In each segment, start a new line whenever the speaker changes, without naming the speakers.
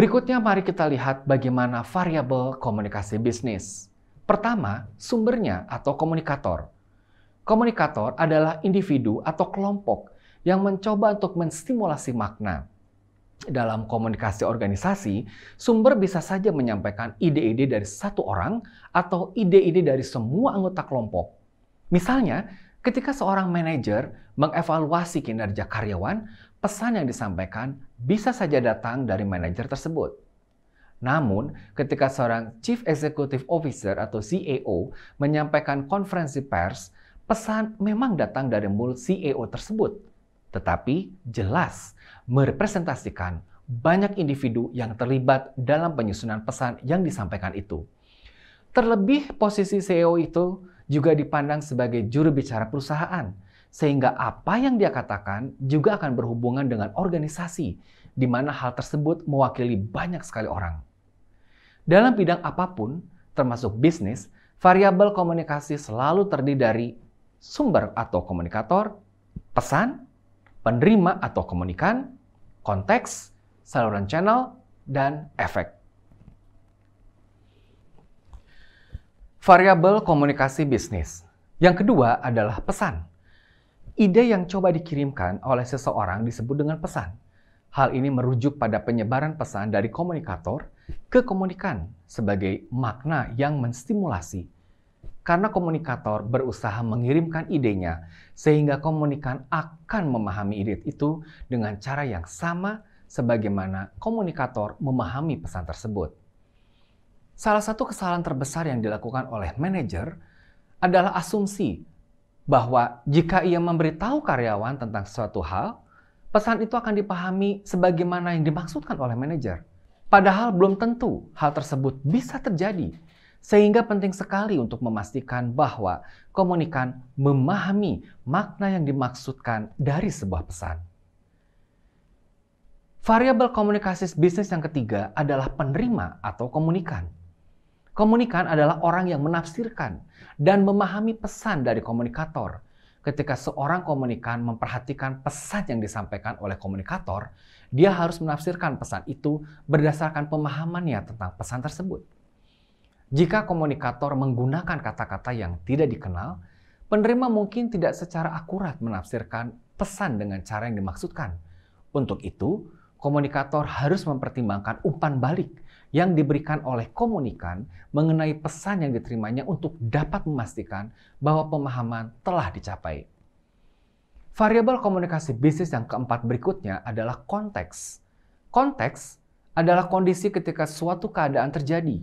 Berikutnya mari kita lihat bagaimana variabel komunikasi bisnis. Pertama, sumbernya atau komunikator. Komunikator adalah individu atau kelompok yang mencoba untuk menstimulasi makna. Dalam komunikasi organisasi, sumber bisa saja menyampaikan ide-ide dari satu orang atau ide-ide dari semua anggota kelompok. Misalnya, ketika seorang manajer mengevaluasi kinerja karyawan, pesan yang disampaikan bisa saja datang dari manajer tersebut. Namun, ketika seorang Chief Executive Officer atau CEO menyampaikan konferensi pers, pesan memang datang dari mulut CEO tersebut, tetapi jelas merepresentasikan banyak individu yang terlibat dalam penyusunan pesan yang disampaikan itu. Terlebih posisi CEO itu juga dipandang sebagai juru bicara perusahaan sehingga apa yang dia katakan juga akan berhubungan dengan organisasi, di mana hal tersebut mewakili banyak sekali orang. Dalam bidang apapun, termasuk bisnis, variabel komunikasi selalu terdiri dari sumber atau komunikator, pesan, penerima atau komunikan, konteks, saluran channel, dan efek. Variabel komunikasi bisnis. Yang kedua adalah pesan Ide yang coba dikirimkan oleh seseorang disebut dengan pesan. Hal ini merujuk pada penyebaran pesan dari komunikator ke komunikan sebagai makna yang menstimulasi. Karena komunikator berusaha mengirimkan idenya, sehingga komunikan akan memahami ide itu dengan cara yang sama sebagaimana komunikator memahami pesan tersebut. Salah satu kesalahan terbesar yang dilakukan oleh manajer adalah asumsi bahwa jika ia memberitahu karyawan tentang suatu hal, pesan itu akan dipahami sebagaimana yang dimaksudkan oleh manajer. Padahal belum tentu hal tersebut bisa terjadi, sehingga penting sekali untuk memastikan bahwa komunikan memahami makna yang dimaksudkan dari sebuah pesan. Variabel komunikasi bisnis yang ketiga adalah penerima atau komunikan. Komunikan adalah orang yang menafsirkan dan memahami pesan dari komunikator. Ketika seorang komunikan memperhatikan pesan yang disampaikan oleh komunikator, dia harus menafsirkan pesan itu berdasarkan pemahamannya tentang pesan tersebut. Jika komunikator menggunakan kata-kata yang tidak dikenal, penerima mungkin tidak secara akurat menafsirkan pesan dengan cara yang dimaksudkan. Untuk itu, komunikator harus mempertimbangkan umpan balik yang diberikan oleh komunikan mengenai pesan yang diterimanya untuk dapat memastikan bahwa pemahaman telah dicapai. Variabel komunikasi bisnis yang keempat berikutnya adalah konteks. Konteks adalah kondisi ketika suatu keadaan terjadi.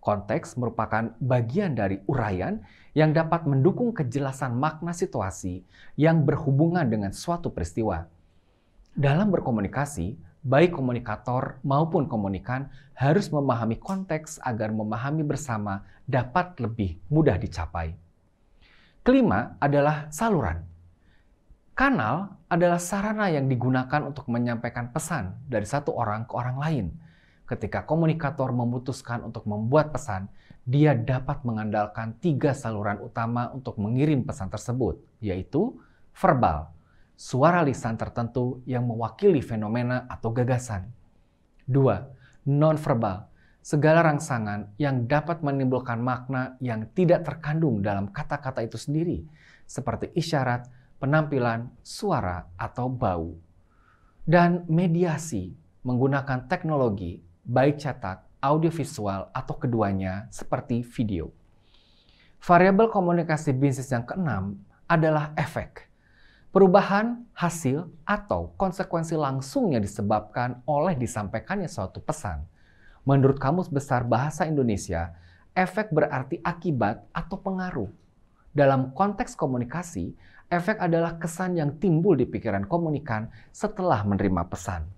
Konteks merupakan bagian dari uraian yang dapat mendukung kejelasan makna situasi yang berhubungan dengan suatu peristiwa. Dalam berkomunikasi, baik komunikator maupun komunikan, harus memahami konteks agar memahami bersama dapat lebih mudah dicapai. Kelima adalah saluran. Kanal adalah sarana yang digunakan untuk menyampaikan pesan dari satu orang ke orang lain. Ketika komunikator memutuskan untuk membuat pesan, dia dapat mengandalkan tiga saluran utama untuk mengirim pesan tersebut, yaitu verbal, suara lisan tertentu yang mewakili fenomena atau gagasan. 2. Nonverbal, segala rangsangan yang dapat menimbulkan makna yang tidak terkandung dalam kata-kata itu sendiri, seperti isyarat, penampilan, suara, atau bau. Dan mediasi menggunakan teknologi baik cetak, audiovisual, atau keduanya seperti video. Variabel komunikasi bisnis yang keenam adalah efek. Perubahan hasil atau konsekuensi langsung yang disebabkan oleh disampaikannya suatu pesan. Menurut Kamus Besar Bahasa Indonesia, efek berarti akibat atau pengaruh. Dalam konteks komunikasi, efek adalah kesan yang timbul di pikiran komunikan setelah menerima pesan.